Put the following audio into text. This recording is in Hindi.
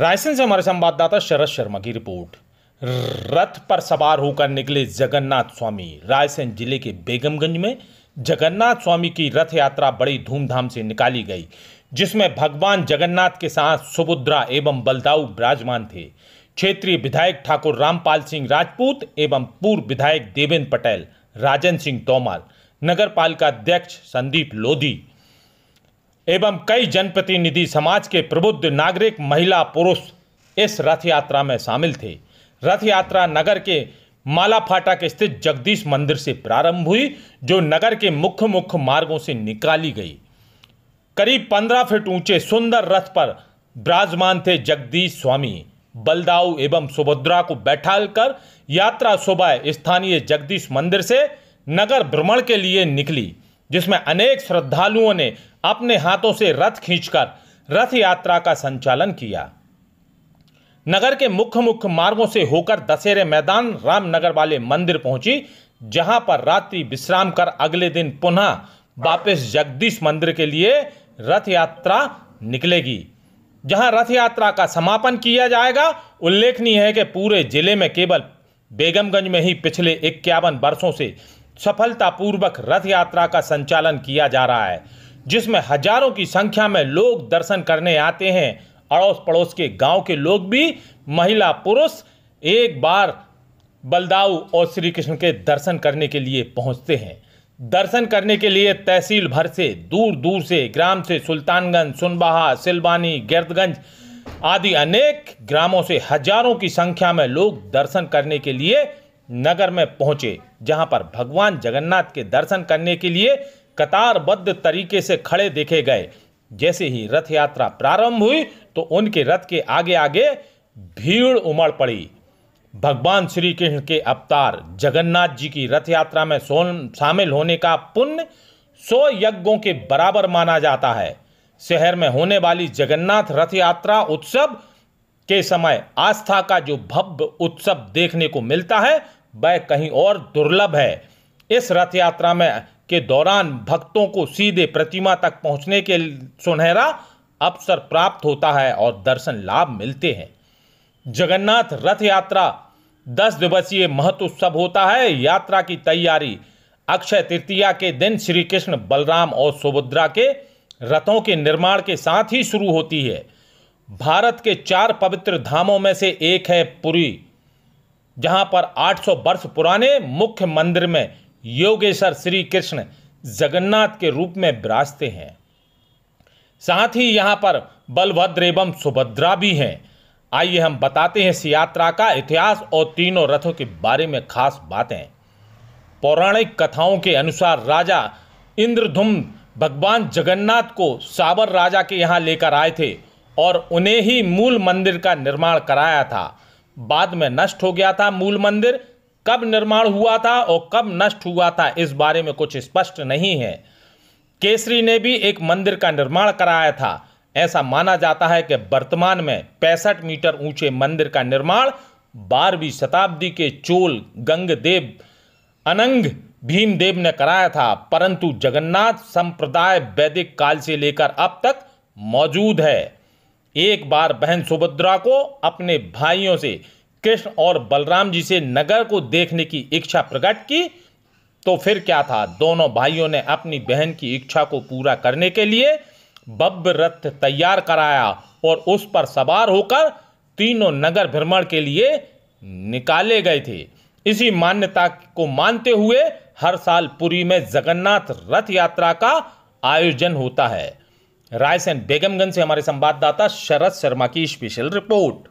रायसेन से हमारे संवाददाता शरद शर्मा की रिपोर्ट रथ पर सवार होकर निकले जगन्नाथ स्वामी रायसेन जिले के बेगमगंज में जगन्नाथ स्वामी की रथ यात्रा बड़ी धूमधाम से निकाली गई जिसमें भगवान जगन्नाथ के साथ सुभद्रा एवं बलदाऊ विराजमान थे क्षेत्रीय विधायक ठाकुर रामपाल सिंह राजपूत एवं पूर्व विधायक देवेंद्र पटेल राजन सिंह तोमर नगर पालिका अध्यक्ष संदीप लोधी एवं कई जनप्रतिनिधि समाज के प्रबुद्ध नागरिक महिला पुरुष इस रथ यात्रा में शामिल थे रथ यात्रा नगर के माला के स्थित जगदीश मंदिर से प्रारंभ हुई जो नगर के मुख्य मुख्य मार्गों से निकाली गई करीब पंद्रह फीट ऊंचे सुंदर रथ पर ब्राजमान थे जगदीश स्वामी बलदाऊ एवं सुभद्रा को बैठाकर यात्रा सुबह स्थानीय जगदीश मंदिर से नगर भ्रमण के लिए निकली जिसमें अनेक श्रद्धालुओं ने अपने हाथों से रथ खींचकर रथ यात्रा का संचालन किया नगर के मुख्य मुख्य मार्गों से होकर दशहरे मैदान रामनगर वाले मंदिर पहुंची जहां पर रात्रि विश्राम कर अगले दिन पुनः वापस जगदीश मंदिर के लिए रथ यात्रा निकलेगी जहां रथ यात्रा का समापन किया जाएगा उल्लेखनीय है कि पूरे जिले में केवल बेगमगंज में ही पिछले इक्यावन वर्षों से सफलतापूर्वक रथ यात्रा का संचालन किया जा रहा है जिसमें हजारों की संख्या में लोग दर्शन करने आते हैं अड़ोस पड़ोस के गांव के लोग भी महिला पुरुष एक बार बलदाऊ और श्री कृष्ण के दर्शन करने के लिए पहुंचते हैं दर्शन करने के लिए तहसील भर से दूर दूर से ग्राम से सुल्तानगंज सुनबाहा सिलवानी गर्दगंज आदि अनेक ग्रामों से हजारों की संख्या में लोग दर्शन करने के लिए नगर में पहुंचे जहां पर भगवान जगन्नाथ के दर्शन करने के लिए कतारबद्ध तरीके से खड़े देखे गए जैसे ही रथ यात्रा प्रारंभ हुई तो उनके रथ के आगे आगे भीड़ उमड़ पड़ी भगवान श्री कृष्ण के अवतार जगन्नाथ जी की रथ यात्रा में शामिल होने का पुण्य सौ यज्ञों के बराबर माना जाता है शहर में होने वाली जगन्नाथ रथ यात्रा उत्सव के समय आस्था का जो भव्य उत्सव देखने को मिलता है वह कहीं और दुर्लभ है इस रथ यात्रा में के दौरान भक्तों को सीधे प्रतिमा तक पहुंचने के सुनहरा अवसर प्राप्त होता है और दर्शन लाभ मिलते हैं जगन्नाथ रथ यात्रा दस दिवसीय महत्व सब होता है यात्रा की तैयारी अक्षय तृतीया के दिन श्री कृष्ण बलराम और सुभद्रा के रथों के निर्माण के साथ ही शुरू होती है भारत के चार पवित्र धामों में से एक है पुरी जहां पर 800 वर्ष पुराने मुख्य मंदिर में योगेश्वर श्री कृष्ण जगन्नाथ के रूप में विराजते हैं साथ ही यहां पर बलभद्र एवं सुभद्रा भी हैं आइए हम बताते हैं इस यात्रा का इतिहास और तीनों रथों के बारे में खास बातें पौराणिक कथाओं के अनुसार राजा इंद्रधुम भगवान जगन्नाथ को साबर राजा के यहाँ लेकर आए थे और उन्हें ही मूल मंदिर का निर्माण कराया था बाद में नष्ट हो गया था मूल मंदिर कब निर्माण हुआ था और कब नष्ट हुआ था इस बारे में कुछ स्पष्ट नहीं है केसरी ने भी एक मंदिर का निर्माण कराया था ऐसा माना जाता है कि वर्तमान में पैंसठ मीटर ऊंचे मंदिर का निर्माण बारहवीं शताब्दी के चोल गंगदेव अनंग भीमदेव ने कराया था परंतु जगन्नाथ संप्रदाय वैदिक काल से लेकर अब तक मौजूद है एक बार बहन सुभद्रा को अपने भाइयों से कृष्ण और बलराम जी से नगर को देखने की इच्छा प्रकट की तो फिर क्या था दोनों भाइयों ने अपनी बहन की इच्छा को पूरा करने के लिए भव्य रथ तैयार कराया और उस पर सवार होकर तीनों नगर भ्रमण के लिए निकाले गए थे इसी मान्यता को मानते हुए हर साल पुरी में जगन्नाथ रथ यात्रा का आयोजन होता है रायसेन बेगमगंज से हमारे संवाददाता शरद शर्मा की स्पेशल रिपोर्ट